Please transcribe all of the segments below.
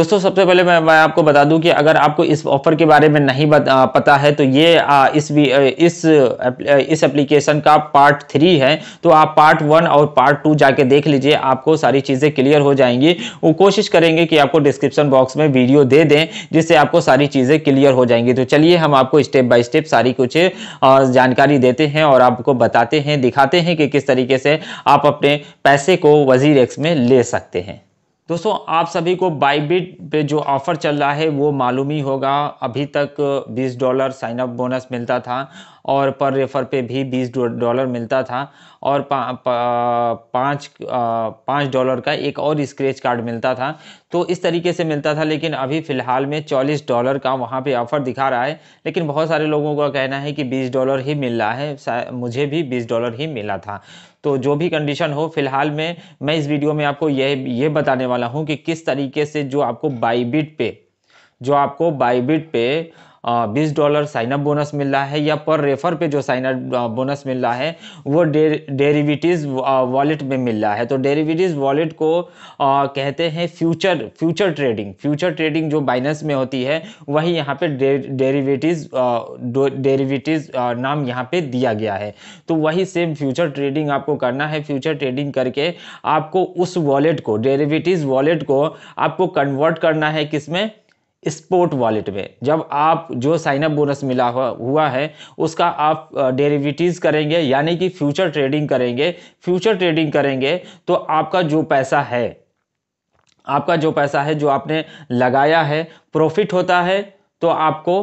दोस्तों सबसे पहले मैं, मैं आपको बता दूं कि अगर आपको इस ऑफर के बारे में नहीं पता है तो ये आ, इस भी, इस इस एप्लीकेशन का पार्ट थ्री है तो आप पार्ट वन और पार्ट टू जाके देख लीजिए आपको सारी चीज़ें क्लियर हो जाएंगी वो कोशिश करेंगे कि आपको डिस्क्रिप्शन बॉक्स में वीडियो दे दें जिससे आपको सारी चीज़ें क्लियर हो जाएंगी तो चलिए हम आपको स्टेप बाय स्टेप सारी कुछ जानकारी देते हैं और आपको बताते हैं दिखाते हैं कि किस तरीके से आप अपने पैसे को वजीर एक्स में ले सकते हैं दोस्तों आप सभी को बाईबिट पे जो ऑफ़र चल रहा है वो मालूम ही होगा अभी तक 20 डॉलर साइन अप बोनस मिलता था और पर रेफ़र पे भी बीस डॉलर मिलता था और पाँच पाँच डॉलर का एक और स्क्रेच कार्ड मिलता था तो इस तरीके से मिलता था लेकिन अभी फ़िलहाल में चालीस डॉलर का वहाँ पे ऑफ़र दिखा रहा है लेकिन बहुत सारे लोगों का कहना है कि बीस डॉलर ही मिल रहा है मुझे भी बीस डॉलर ही मिला था तो जो भी कंडीशन हो फिलहाल में मैं इस वीडियो में आपको यह ये बताने वाला हूँ कि किस तरीके से जो आपको बाईबिट पे जो आपको बाईबिट पे बीस डॉलर साइनअप बोनस मिल रहा है या पर रेफर पे जो साइनअप बोनस मिल रहा है वो डे डेरिविटिज़ वॉलेट में मिल रहा है तो डेरिविटिज़ वॉलेट को आ, कहते हैं future future trading future trading जो बाइनस में होती है वही यहाँ पे डेरीविटीज डेरिविटीज नाम यहाँ पे दिया गया है तो वही सेम फ्यूचर ट्रेडिंग आपको करना है फ्यूचर ट्रेडिंग करके आपको उस वॉलेट को डेरिवेटिव्स वॉलेट को आपको कन्वर्ट करना है किसमें स्पोर्ट वॉलेट में जब आप जो साइनअप बोनस मिला हुआ हुआ है उसका आप डेरिविटीज करेंगे यानी कि फ्यूचर ट्रेडिंग करेंगे फ्यूचर ट्रेडिंग करेंगे तो आपका जो पैसा है आपका जो पैसा है जो आपने लगाया है प्रॉफिट होता है तो आपको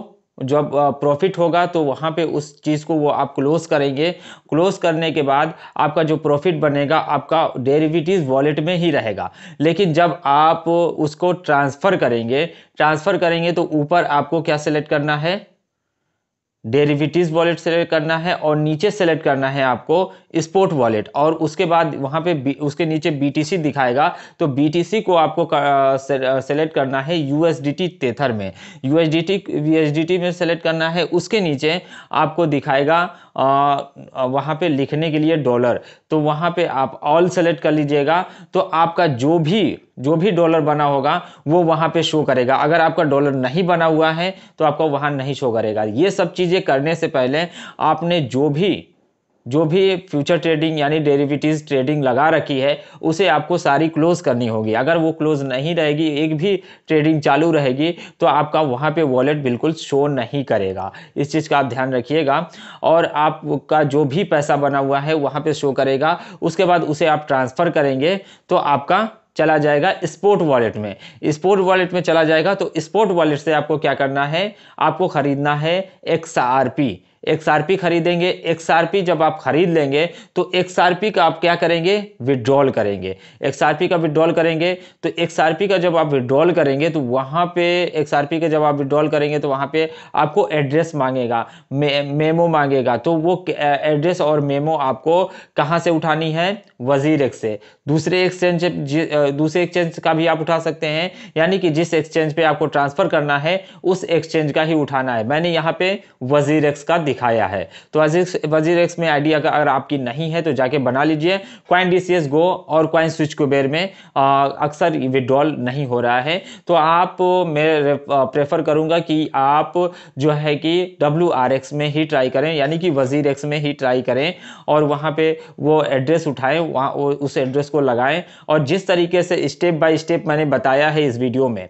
जब प्रॉफिट होगा तो वहाँ पे उस चीज़ को वो आप क्लोज करेंगे क्लोज करने के बाद आपका जो प्रॉफिट बनेगा आपका डेरिविटीज वॉलेट में ही रहेगा लेकिन जब आप उसको ट्रांसफ़र करेंगे ट्रांसफ़र करेंगे तो ऊपर आपको क्या सेलेक्ट करना है डेरिविटीज वॉलेट सेलेक्ट करना है और नीचे सेलेक्ट करना है आपको स्पोर्ट वॉलेट और उसके बाद वहाँ पे उसके नीचे बीटीसी दिखाएगा तो बीटीसी को आपको सेलेक्ट करना है यूएसडीटी तेथर में यूएसडीटी यूएसडीटी में सेलेक्ट करना है उसके नीचे आपको दिखाएगा वहाँ पे लिखने के लिए डॉलर तो वहाँ पे आप ऑल सेलेक्ट कर लीजिएगा तो आपका जो भी जो भी डॉलर बना होगा वो वहाँ पे शो करेगा अगर आपका डॉलर नहीं बना हुआ है तो आपका वहाँ नहीं शो करेगा ये सब चीज़ें करने से पहले आपने जो भी जो भी फ्यूचर ट्रेडिंग यानी डेरिवेटिव्स ट्रेडिंग लगा रखी है उसे आपको सारी क्लोज करनी होगी अगर वो क्लोज नहीं रहेगी एक भी ट्रेडिंग चालू रहेगी तो आपका वहाँ पे वॉलेट बिल्कुल शो नहीं करेगा इस चीज़ का आप ध्यान रखिएगा और आपका जो भी पैसा बना हुआ है वहाँ पे शो करेगा उसके बाद उसे आप ट्रांसफ़र करेंगे तो आपका चला जाएगा स्पोर्ट वॉलेट में स्पोर्ट वॉलेट में चला जाएगा तो स्पोर्ट वॉलेट से आपको क्या करना है आपको खरीदना है एक्स आर पी एक्सआरपी खरीदेंगे एक्सआरपी जब आप खरीद लेंगे तो एक्सआरपी का आप क्या करेंगे विड्रॉल करेंगे एक्सआरपी का विड्रॉल करेंगे तो एक्सआरपी का जब आप विड्रॉल करेंगे तो वहाँ पे एक्सआरपी का जब आप विड्रॉल करेंगे तो वहाँ पे आपको एड्रेस मांगेगा मे, मेमो मांगेगा तो वो एड्रेस और मेमो आपको कहाँ से उठानी है वजीर एक्स से दूसरे एक्सचेंज दूसरे एक्सचेंज का भी आप उठा सकते हैं यानी कि जिस एक्सचेंज पर आपको ट्रांसफर करना है उस एक्सचेंज का ही उठाना है मैंने यहाँ पे वजीर एक्स का दिखा दिखाया है तो वजीर एक्स में आइडिया का अगर आपकी नहीं है तो जाके बना लीजिए क्वाइन डी गो और क्वाइन स्विच कुबेर में अक्सर विड्रॉल नहीं हो रहा है तो आप मैं प्रेफर करूँगा कि आप जो है कि डब्ल्यू में ही ट्राई करें यानी कि वजीर एक्स में ही ट्राई करें और वहाँ पर वो एड्रेस उठाएं वहाँ उस एड्रेस को लगाएं और जिस तरीके से स्टेप बाय स्टेप मैंने बताया है इस वीडियो में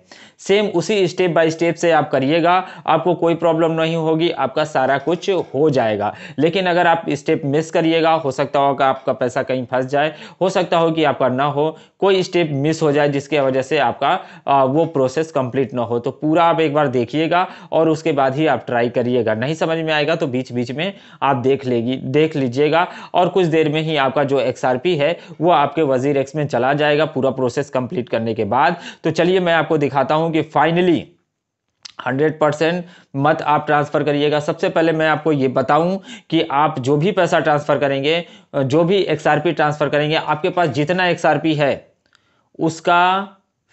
सेम उसी स्टेप बाय स्टेप से आप करिएगा आपको कोई प्रॉब्लम नहीं होगी आपका सारा कुछ हो जाएगा लेकिन अगर आप स्टेप मिस करिएगा हो सकता हो कि आपका पैसा कहीं फंस जाए हो सकता हो कि आपका ना हो कोई स्टेप मिस हो जाए जिसके वजह से आपका वो प्रोसेस कंप्लीट ना हो तो पूरा आप एक बार देखिएगा और उसके बाद ही आप ट्राई करिएगा नहीं समझ में आएगा तो बीच बीच में आप देख लेगी देख लीजिएगा और कुछ देर में ही आपका जो एक्स है वो आपके वजीर एक्स में चला जाएगा पूरा प्रोसेस कंप्लीट करने के बाद तो चलिए मैं आपको दिखाता हूँ कि फाइनली हंड्रेड परसेंट मत आप ट्रांसफ़र करिएगा सबसे पहले मैं आपको ये बताऊं कि आप जो भी पैसा ट्रांसफ़र करेंगे जो भी एक्स ट्रांसफ़र करेंगे आपके पास जितना एक्स है उसका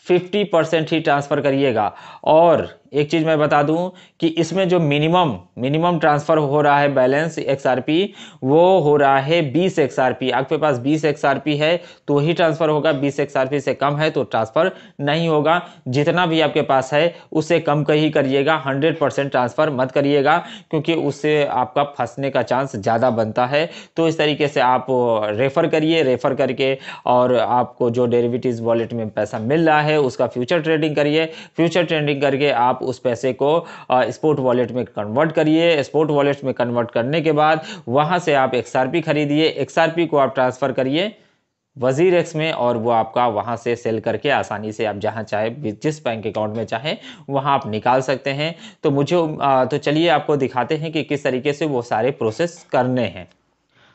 फिफ्टी परसेंट ही ट्रांसफ़र करिएगा और एक चीज़ मैं बता दूं कि इसमें जो मिनिमम मिनिमम ट्रांसफ़र हो रहा है बैलेंस एक्सआरपी वो हो रहा है बीस एक्सआरपी आपके पास बीस एक्सआरपी है तो ही ट्रांसफ़र होगा बीस एक्सआरपी से कम है तो ट्रांसफ़र नहीं होगा जितना भी आपके पास है उससे कम का ही करिएगा हंड्रेड परसेंट ट्रांसफ़र मत करिएगा क्योंकि उससे आपका फंसने का चांस ज़्यादा बनता है तो इस तरीके से आप रेफ़र करिए रेफ़र करके और आपको जो डेरिवेटिव वॉलेट में पैसा मिल रहा है उसका फ्यूचर ट्रेडिंग करिए फ्यूचर ट्रेडिंग करके आप उस पैसे को स्पोर्ट वॉलेट में कन्वर्ट करिए स्पोर्ट वॉलेट में कन्वर्ट करने के बाद वहाँ से आप एक्सआरपी खरीदिए एक्सआरपी को आप ट्रांसफ़र करिए वजीर एक्स में और वो आपका वहाँ से सेल करके आसानी से आप जहाँ चाहे जिस बैंक अकाउंट में चाहे वहाँ आप निकाल सकते हैं तो मुझे तो चलिए आपको दिखाते हैं कि किस तरीके से वो सारे प्रोसेस करने हैं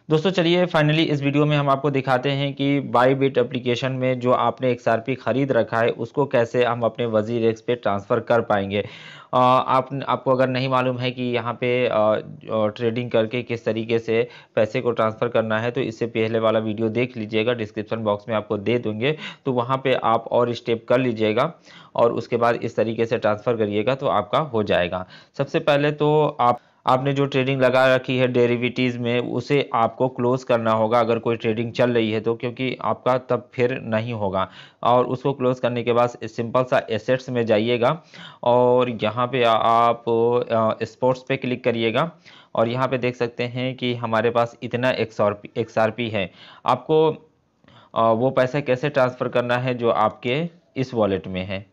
दोस्तों चलिए फाइनली इस वीडियो में हम आपको दिखाते हैं कि बाई बिट अप्लीकेशन में जो आपने पी ख़रीद रखा है उसको कैसे हम अपने वजीर एक्स पे ट्रांसफ़र कर पाएंगे आप आपको अगर नहीं मालूम है कि यहाँ पे ट्रेडिंग करके किस तरीके से पैसे को ट्रांसफ़र करना है तो इससे पहले वाला वीडियो देख लीजिएगा डिस्क्रिप्शन बॉक्स में आपको दे दूँगे तो वहाँ पर आप और स्टेप कर लीजिएगा और उसके बाद इस तरीके से ट्रांसफ़र करिएगा तो आपका हो जाएगा सबसे पहले तो आप आपने जो ट्रेडिंग लगा रखी है डेरिविटीज़ में उसे आपको क्लोज़ करना होगा अगर कोई ट्रेडिंग चल रही है तो क्योंकि आपका तब फिर नहीं होगा और उसको क्लोज़ करने के बाद सिंपल सा एसेट्स में जाइएगा और यहाँ पे आप स्पोर्ट्स पे क्लिक करिएगा और यहाँ पे देख सकते हैं कि हमारे पास इतना एक्स आर है आपको वो पैसा कैसे ट्रांसफ़र करना है जो आपके इस वॉलेट में है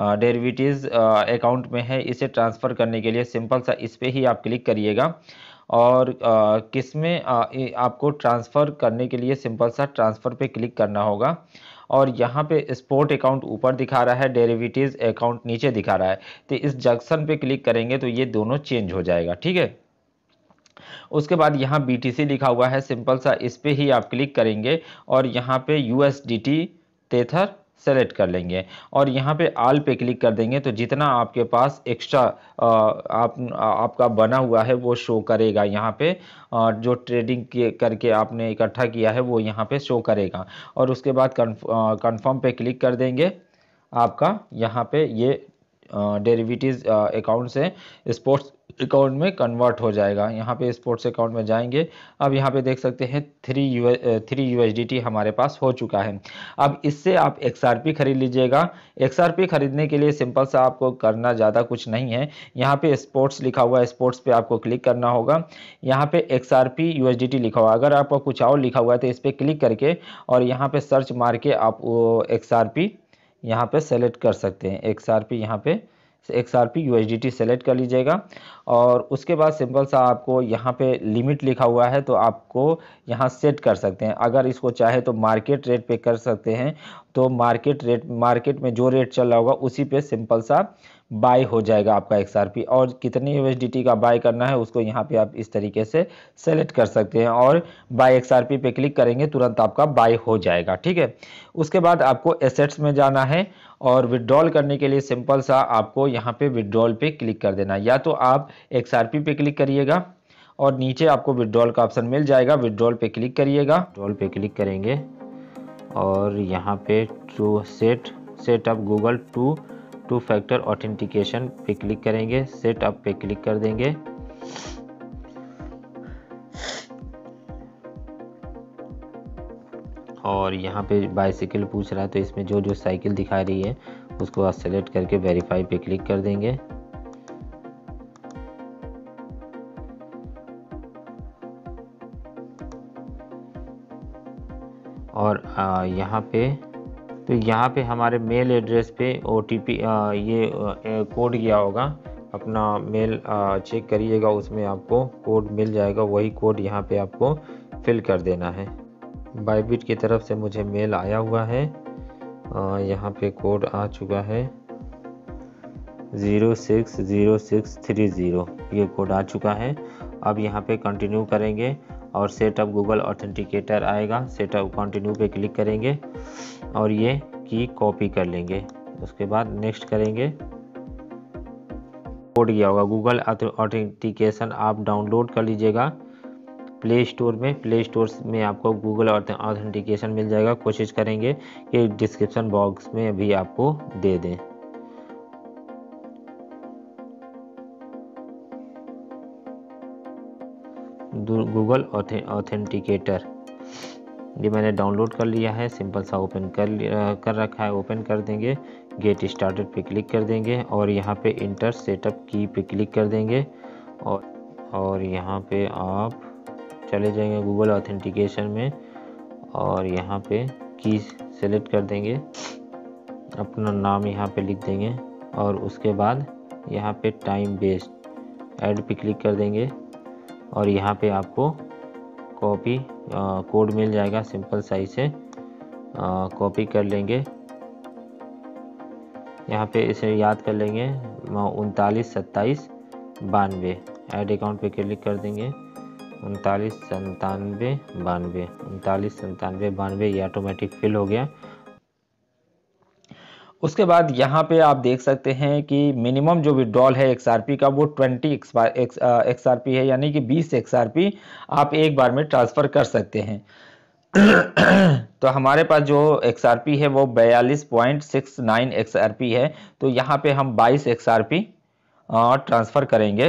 डेरिवेटिव्स अकाउंट में है इसे ट्रांसफ़र करने के लिए सिंपल सा इस पर ही आप क्लिक करिएगा और किस में आपको ट्रांसफ़र करने के लिए सिंपल सा ट्रांसफ़र पे क्लिक करना होगा और यहाँ पे स्पोर्ट अकाउंट ऊपर दिखा रहा है डेरिवेटिव्स अकाउंट नीचे दिखा रहा है तो इस जंक्शन पे क्लिक करेंगे तो ये दोनों चेंज हो जाएगा ठीक है उसके बाद यहाँ बी लिखा हुआ है सिंपल सा इस पर ही आप क्लिक करेंगे और यहाँ पे यू एस तेथर सेलेक्ट कर लेंगे और यहाँ पे आल पे क्लिक कर देंगे तो जितना आपके पास एक्स्ट्रा आप आपका बना हुआ है वो शो करेगा यहाँ पे और जो ट्रेडिंग करके आपने इकट्ठा किया है वो यहाँ पे शो करेगा और उसके बाद कन्फर्म पे क्लिक कर देंगे आपका यहाँ पे ये डेरिविटीज अकाउंट से स्पोर्ट्स अकाउंट में कन्वर्ट हो जाएगा यहाँ पे स्पोर्ट्स अकाउंट में जाएंगे अब यहाँ पे देख सकते हैं थ्री यू थ्री यू हमारे पास हो चुका है अब इससे आप एक्स खरीद लीजिएगा एक्स खरीदने के लिए सिंपल सा आपको करना ज़्यादा कुछ नहीं है यहाँ पे स्पोर्ट्स लिखा हुआ है स्पोर्ट्स पे आपको क्लिक करना होगा यहाँ पे X R P U S D T लिखा हुआ है अगर आपको कुछ और लिखा हुआ है तो इस पर क्लिक करके और यहाँ पर सर्च मार के आप एक्स आर पी यहाँ पर सेलेक्ट कर सकते हैं एक्स आर पी यहाँ पर X R P U S D T select कर लीजिएगा और उसके बाद सिंपल सा आपको यहाँ पे लिमिट लिखा हुआ है तो आपको यहाँ सेट कर सकते हैं अगर इसको चाहे तो मार्केट रेट पे कर सकते हैं तो मार्केट रेट मार्केट में जो रेट चल रहा होगा उसी पे सिंपल सा बाय हो जाएगा आपका एक्स और कितनी यू का बाय करना है उसको यहाँ पे आप इस तरीके से सेलेक्ट कर सकते हैं और बाय एक्स पे क्लिक करेंगे तुरंत आपका बाय हो जाएगा ठीक है उसके बाद आपको एसेट्स में जाना है और विदड्रॉल करने के लिए सिंपल सा आपको यहाँ पे विदड्रॉल पे क्लिक कर देना या तो आप एक्स पे क्लिक करिएगा और नीचे आपको विदड्रॉल का ऑप्शन मिल जाएगा विदड्रॉल पे क्लिक करिएगा विड्रॉल पे क्लिक करेंगे और यहाँ पे two set setup Google two two factor authentication पे क्लिक करेंगे सेटअप पे क्लिक कर देंगे और यहाँ पे बाइसिकल पूछ रहा है तो इसमें जो जो साइकिल दिखा रही है उसको आप सेलेक्ट करके वेरीफाई पे क्लिक कर देंगे और यहाँ पे तो यहाँ पे हमारे मेल एड्रेस पे ओ ये कोड गया होगा अपना मेल चेक करिएगा उसमें आपको कोड मिल जाएगा वही कोड यहाँ पे आपको फिल कर देना है बाईबिट की तरफ से मुझे मेल आया हुआ है यहाँ पे कोड आ चुका है zero six zero six three zero ये कोड आ चुका है अब यहाँ पे कंटिन्यू करेंगे और सेटअप गूगल ऑथेंटिकेटर आएगा सेटअप कंटिन्यू पे क्लिक करेंगे और ये की कॉपी कर लेंगे उसके बाद नेक्स्ट करेंगे कोड गया होगा गूगल ऑथेंटिकेशन आप डाउनलोड कर लीजिएगा प्ले स्टोर में प्ले स्टोर में आपको गूगल ऑथेंटिकेशन मिल जाएगा कोशिश करेंगे कि डिस्क्रिप्शन बॉक्स में भी आपको दे दें गूगल ऑथेंटिकेटर ये मैंने डाउनलोड कर लिया है सिंपल सा ओपन कर कर रखा है ओपन कर देंगे गेट स्टार्टेड पे क्लिक कर देंगे और यहाँ पे इंटर सेटअप की पे क्लिक कर देंगे और और यहाँ पे आप चले जाएंगे गूगल ऑथेंटिकेशन में और यहाँ पे की सेलेक्ट कर देंगे अपना नाम यहाँ पे लिख देंगे और उसके बाद यहाँ पे टाइम बेस्ड एड पे क्लिक कर देंगे और यहाँ पे आपको कॉपी कोड मिल जाएगा सिंपल साइज से कॉपी कर लेंगे यहाँ पे इसे याद कर लेंगे उनतालीस सत्ताईस बानवे एड अकाउंट पे क्लिक कर देंगे उनतालीस संतानवे बानवे उनतालीस संतानवे बानवे ये ऑटोमेटिक फिल हो गया उसके बाद यहाँ पे आप देख सकते हैं कि मिनिमम जो विड्रॉल है एक्सआरपी का वो 20 एक्सआरपी uh, है यानी कि 20 एक्सआरपी आप एक बार में ट्रांसफ़र कर सकते हैं तो हमारे पास जो एक्स आर पी है वो बयालीस point six nine X R P है तो यहाँ पे हम बाईस एक्स आर पी ट्रांसफ़र करेंगे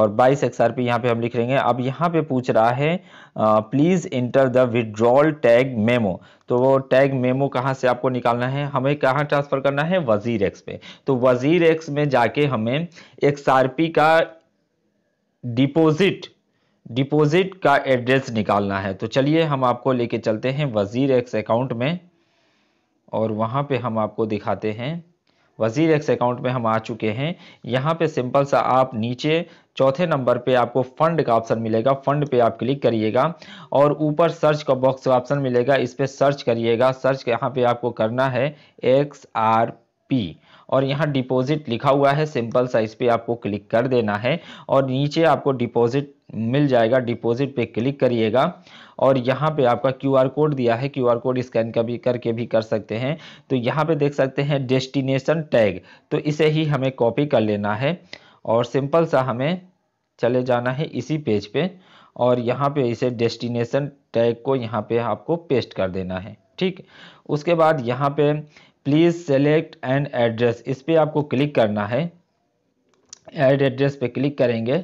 और 22 एक्स आर पी यहाँ पे हम लिख लेंगे अब यहाँ पे पूछ रहा है please enter the withdrawal tag memo तो वो टैग मेमो कहाँ से आपको निकालना है हमें कहाँ ट्रांसफ़र करना है वज़ीर एक्स पे तो वज़ीर एक्स में जाके हमें एक्स आर पी का डिपोज़िट डिपोज़िट का एड्रेस निकालना है तो चलिए हम आपको लेके चलते हैं वज़ीर एक्स अकाउंट में और वहाँ पे हम आपको दिखाते हैं वजीर एक्स अकाउंट में हम आ चुके हैं यहाँ पे सिंपल सा आप नीचे चौथे नंबर पे आपको फंड का ऑप्शन मिलेगा फंड पे आप क्लिक करिएगा और ऊपर सर्च का बॉक्स का ऑप्शन मिलेगा इस पर सर्च करिएगा सर्च यहाँ पे आपको करना है एक्स आर पी और यहाँ डिपॉजिट लिखा हुआ है सिंपल साइज पे आपको क्लिक कर देना है और नीचे आपको डिपॉजिट मिल जाएगा डिपॉजिट पे क्लिक करिएगा और यहाँ पे आपका क्यू आर कोड दिया है क्यू आर कोड स्कैन का भी करके भी कर सकते हैं तो यहाँ पे देख सकते हैं डेस्टिनेशन टैग तो इसे ही हमें कॉपी कर लेना है और सिंपल सा हमें चले जाना है इसी पेज पे और यहाँ पे इसे डेस्टिनेशन टैग को यहाँ पे आपको पेस्ट कर देना है ठीक उसके बाद यहाँ पे प्लीज़ सेलेक्ट एंड एड्रेस इस पर आपको क्लिक करना है एड एड्रेस पे क्लिक करेंगे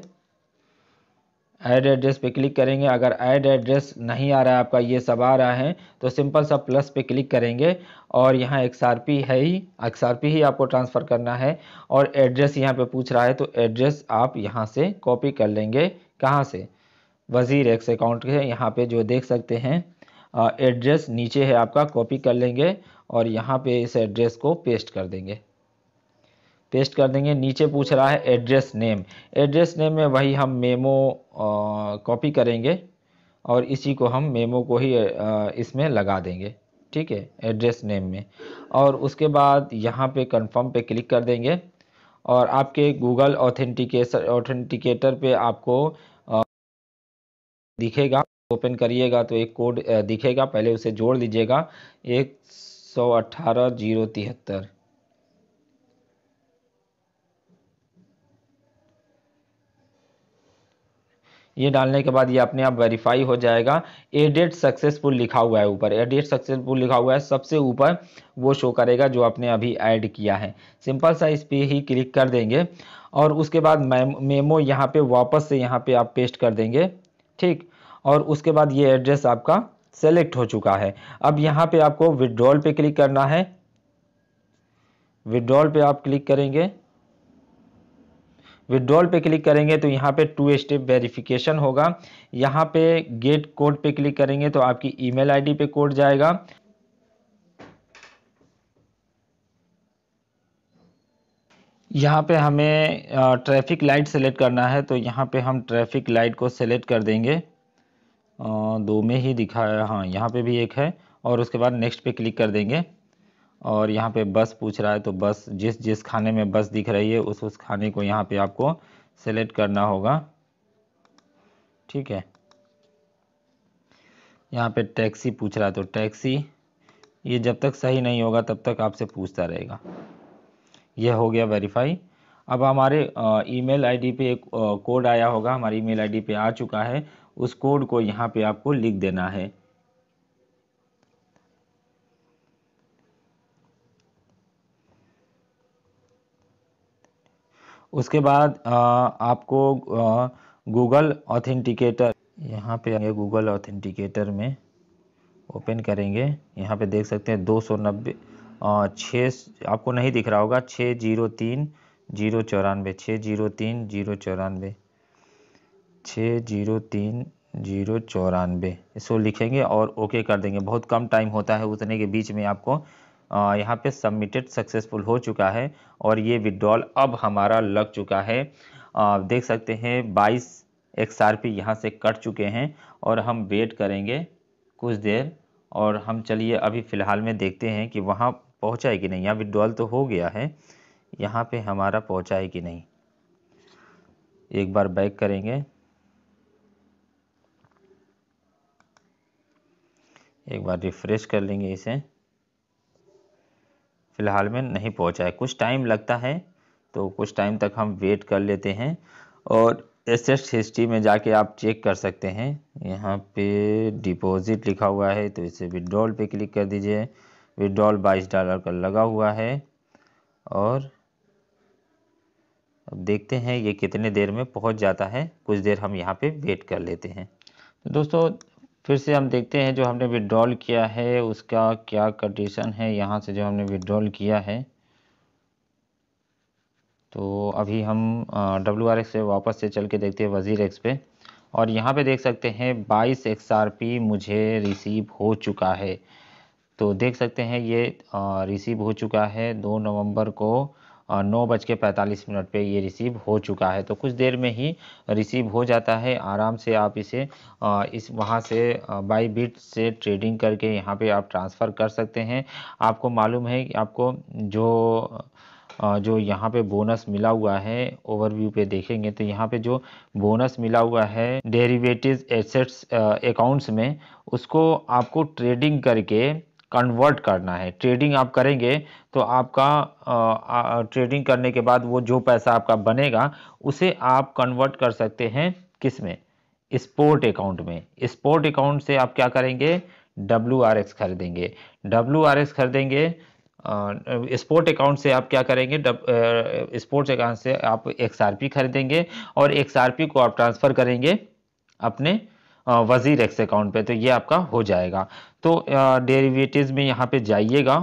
एड एड्रेस पे क्लिक करेंगे अगर एड एड्रेस नहीं आ रहा है आपका ये सब आ रहा है तो सिंपल सा प्लस पे क्लिक करेंगे और यहाँ एक्स आर पी है ही एक्स आर पी ही आपको ट्रांसफ़र करना है और एड्रेस यहाँ पे पूछ रहा है तो एड्रेस आप यहाँ से कॉपी कर लेंगे कहाँ से वज़ीर एक्स अकाउंट के यहाँ पे जो देख सकते हैं एड्रेस नीचे है आपका कॉपी कर लेंगे और यहाँ पे इस एड्रेस को पेस्ट कर देंगे पेस्ट कर देंगे नीचे पूछ रहा है एड्रेस नेम एड्रेस नेम में वही हम मेमो कॉपी करेंगे और इसी को हम मेमो को ही इसमें लगा देंगे ठीक है एड्रेस नेम में और उसके बाद यहाँ पे कंफर्म पे क्लिक कर देंगे और आपके गूगल ऑथेंटिकेशन ऑथेंटिकेटर पे आपको दिखेगा ओपन करिएगा तो एक कोड दिखेगा पहले उसे जोड़ लीजिएगा एक सौ अट्ठारह जीरो तिहत्तर ये डालने के बाद ये अपने आप वेरीफाई हो जाएगा एडेट सक्सेसफुल लिखा हुआ है ऊपर एडेट सक्सेसफुल लिखा हुआ है सबसे ऊपर वो शो करेगा जो आपने अभी ऐड किया है सिंपल सा इस पर ही क्लिक कर देंगे और उसके बाद मेमो यहाँ पे वापस से यहाँ पे आप पेस्ट कर देंगे ठीक और उसके बाद ये एड्रेस आपका सेलेक्ट हो चुका है अब यहाँ पे आपको विड्रॉल पे क्लिक करना है विड्रॉल पे आप क्लिक करेंगे विड्रॉल पे क्लिक करेंगे तो यहाँ पे टू स्टेप वेरिफिकेशन होगा यहाँ पे गेट कोड पे क्लिक करेंगे तो आपकी ईमेल आईडी पे कोड जाएगा यहाँ पे हमें ट्रैफिक लाइट सेलेक्ट करना है तो यहाँ पे हम ट्रैफिक लाइट को सेलेक्ट कर देंगे दो में ही दिखाया हाँ यहाँ पे भी एक है और उसके बाद नेक्स्ट पे क्लिक कर देंगे और यहाँ पे बस पूछ रहा है तो बस जिस जिस खाने में बस दिख रही है उस उस खाने को यहाँ पे आपको सेलेक्ट करना होगा ठीक है यहाँ पे टैक्सी पूछ रहा है तो टैक्सी ये जब तक सही नहीं होगा तब तक आपसे पूछता रहेगा यह हो गया वेरीफाई अब हमारे ईमेल आईडी पे एक कोड आया होगा हमारी ईमेल आईडी पे आ चुका है उस कोड को यहाँ पे आपको लिख देना है उसके बाद आ, आपको गूगल ऑथेंटिकेटर यहाँ पे गूगल ऑथेंटिकेटर में ओपन करेंगे यहाँ पे देख सकते हैं दो सौ नब्बे छः आपको नहीं दिख रहा होगा छः जीरो तीन जीरो चौरानवे छः जीरो तीन जीरो चौरानवे छः जीरो तीन जीरो चौरानवे इसको लिखेंगे और ओके कर देंगे बहुत कम टाइम होता है उतने के बीच में आपको यहाँ पे सबमिटेड सक्सेसफुल हो चुका है और ये विड्रॉल अब हमारा लग चुका है आ, देख सकते हैं 22 एक्स आर पी यहाँ से कट चुके हैं और हम वेट करेंगे कुछ देर और हम चलिए अभी फ़िलहाल में देखते हैं कि वहाँ पहुँचा है कि नहीं यहाँ विड्रॉल तो हो गया है यहाँ पे हमारा पहुँचा है कि नहीं एक बार बैक करेंगे एक बार रिफ्रेश कर लेंगे इसे फ़िलहाल में नहीं पहुंचा है कुछ टाइम लगता है तो कुछ टाइम तक हम वेट कर लेते हैं और एसेट्स हिस्ट्री में जाके आप चेक कर सकते हैं यहाँ पे डिपॉजिट लिखा हुआ है तो इसे विड्रॉल पे क्लिक कर दीजिए विड्रॉल बाईस डॉलर का लगा हुआ है और अब देखते हैं ये कितने देर में पहुंच जाता है कुछ देर हम यहाँ पे वेट कर लेते हैं तो दोस्तों फिर से हम देखते हैं जो हमने विड्रॉल किया है उसका क्या कंडीशन है यहाँ से जो हमने विड्रॉल किया है तो अभी हम डब्ल्यू आर एक्स पे वापस से चल के देखते हैं वज़ीर एक्स पे और यहाँ पे देख सकते हैं 22 एक्स आर पी मुझे रिसीव हो चुका है तो देख सकते हैं ये रिसीव हो चुका है दो नवंबर को नौ बज के पैंतालीस मिनट पर ये रिसीव हो चुका है तो कुछ देर में ही रिसीव हो जाता है आराम से आप इसे इस वहाँ से बाई बिट से ट्रेडिंग करके यहाँ पे आप ट्रांसफ़र कर सकते हैं आपको मालूम है कि आपको जो जो यहाँ पे बोनस मिला हुआ है ओवरव्यू पे देखेंगे तो यहाँ पे जो बोनस मिला हुआ है डेरिवेटिव एसेट्स अकाउंट्स में उसको आपको ट्रेडिंग करके कन्वर्ट करना है ट्रेडिंग आप करेंगे तो आपका ट्रेडिंग करने के बाद वो जो पैसा आपका बनेगा उसे आप कन्वर्ट कर सकते हैं किस में स्पोर्ट अकाउंट में स्पोर्ट अकाउंट से आप क्या करेंगे डब्ल्यू आर एक्स खरीदेंगे डब्ल्यू आर एक्स खरीदेंगे स्पोर्ट अकाउंट से आप क्या करेंगे स्पोर्ट अकाउंट से आप एक्स आर पी खरीदेंगे और एक्स आर पी को आप ट्रांसफ़र करेंगे अपने वजीर एक्स अकाउंट पे तो ये आपका हो जाएगा तो डेरिवेटिव्स में यहाँ पे जाइएगा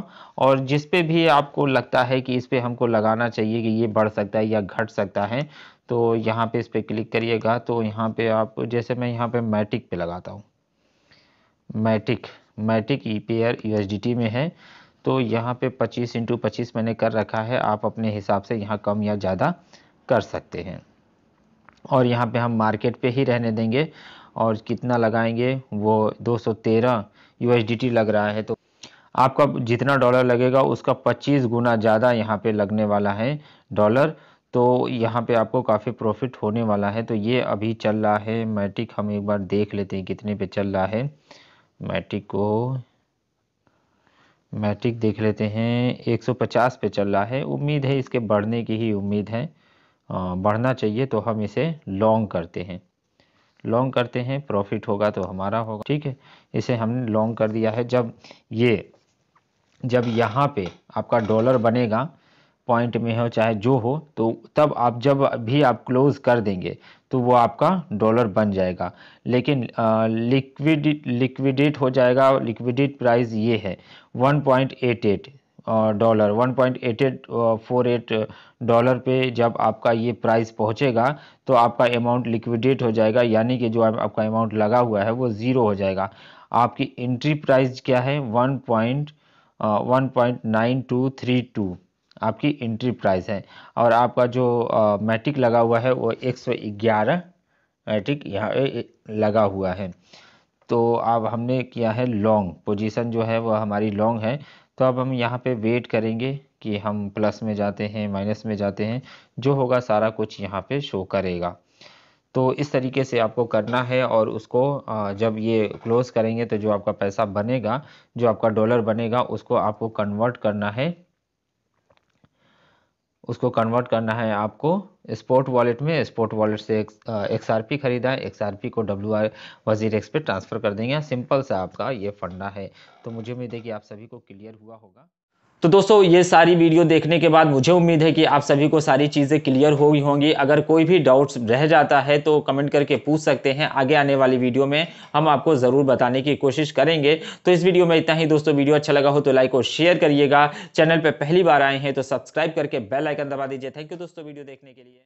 और जिस पे भी आपको लगता है कि इस पर हमको लगाना चाहिए कि ये बढ़ सकता है या घट सकता है तो यहाँ पे इस पर क्लिक करिएगा तो यहाँ पे आप जैसे मैं यहाँ पे मैटिक पे लगाता हूँ मैटिक मैटिक ई पेयर यू में है तो यहाँ पे 25 इंटू पच्चीस मैंने कर रखा है आप अपने हिसाब से यहाँ कम या ज़्यादा कर सकते हैं और यहाँ पे हम मार्केट पे ही रहने देंगे और कितना लगाएंगे वो 213 यू लग रहा है तो आपका जितना डॉलर लगेगा उसका 25 गुना ज़्यादा यहाँ पे लगने वाला है डॉलर तो यहाँ पे आपको काफ़ी प्रॉफिट होने वाला है तो ये अभी चल रहा है मैट्रिक हम एक बार देख लेते हैं कितने पे चल रहा है मैट्रिक को मैट्रिक देख लेते हैं 150 पे चल रहा है उम्मीद है इसके बढ़ने की ही उम्मीद है बढ़ना चाहिए तो हम इसे लॉन्ग करते हैं लॉन्ग करते हैं प्रॉफिट होगा तो हमारा होगा ठीक है इसे हमने लॉन्ग कर दिया है जब ये जब यहाँ पे आपका डॉलर बनेगा पॉइंट में हो चाहे जो हो तो तब आप जब भी आप क्लोज कर देंगे तो वो आपका डॉलर बन जाएगा लेकिन लिक्विड लिक्विडेट हो जाएगा लिक्विडेट प्राइस ये है 1.88 डॉलर 1.8848 डॉलर पे जब आपका ये प्राइस पहुंचेगा तो आपका अमाउंट लिक्विडेट हो जाएगा यानी कि जो आपका अमाउंट लगा हुआ है वो ज़ीरो हो जाएगा आपकी एंट्री प्राइस क्या है one point one point nine two three two आपकी एंट्री प्राइस है और आपका जो मैटिक लगा हुआ है वो एक सौ ग्यारह मैटिक यहाँ लगा हुआ है तो अब हमने किया है लॉन्ग पोजीशन जो है वो हमारी लॉन्ग है तो अब हम यहाँ पे वेट करेंगे कि हम प्लस में जाते हैं माइनस में जाते हैं जो होगा सारा कुछ यहाँ पे शो करेगा तो इस तरीके से आपको करना है और उसको जब ये क्लोज़ करेंगे तो जो आपका पैसा बनेगा जो आपका डॉलर बनेगा उसको आपको कन्वर्ट करना है उसको कन्वर्ट करना है आपको स्पोर्ट वॉलेट में स्पोर्ट वॉलेट से एक्स आर पी खरीदा है एक्स आर पी को डब्ल्यू आर वजीर एक्स पे ट्रांसफ़र कर देंगे सिंपल सा आपका ये फंडा है तो मुझे उम्मीद है कि आप सभी को क्लियर हुआ होगा तो दोस्तों ये सारी वीडियो देखने के बाद मुझे उम्मीद है कि आप सभी को सारी चीज़ें क्लियर हो गई होंगी अगर कोई भी डाउट्स रह जाता है तो कमेंट करके पूछ सकते हैं आगे आने वाली वीडियो में हम आपको ज़रूर बताने की कोशिश करेंगे तो इस वीडियो में इतना ही दोस्तों वीडियो अच्छा लगा हो तो लाइक और शेयर करिएगा चैनल पर पहली बार आए हैं तो सब्सक्राइब करके बेल आइकन दबा दीजिए थैंक यू दोस्तों वीडियो देखने के लिए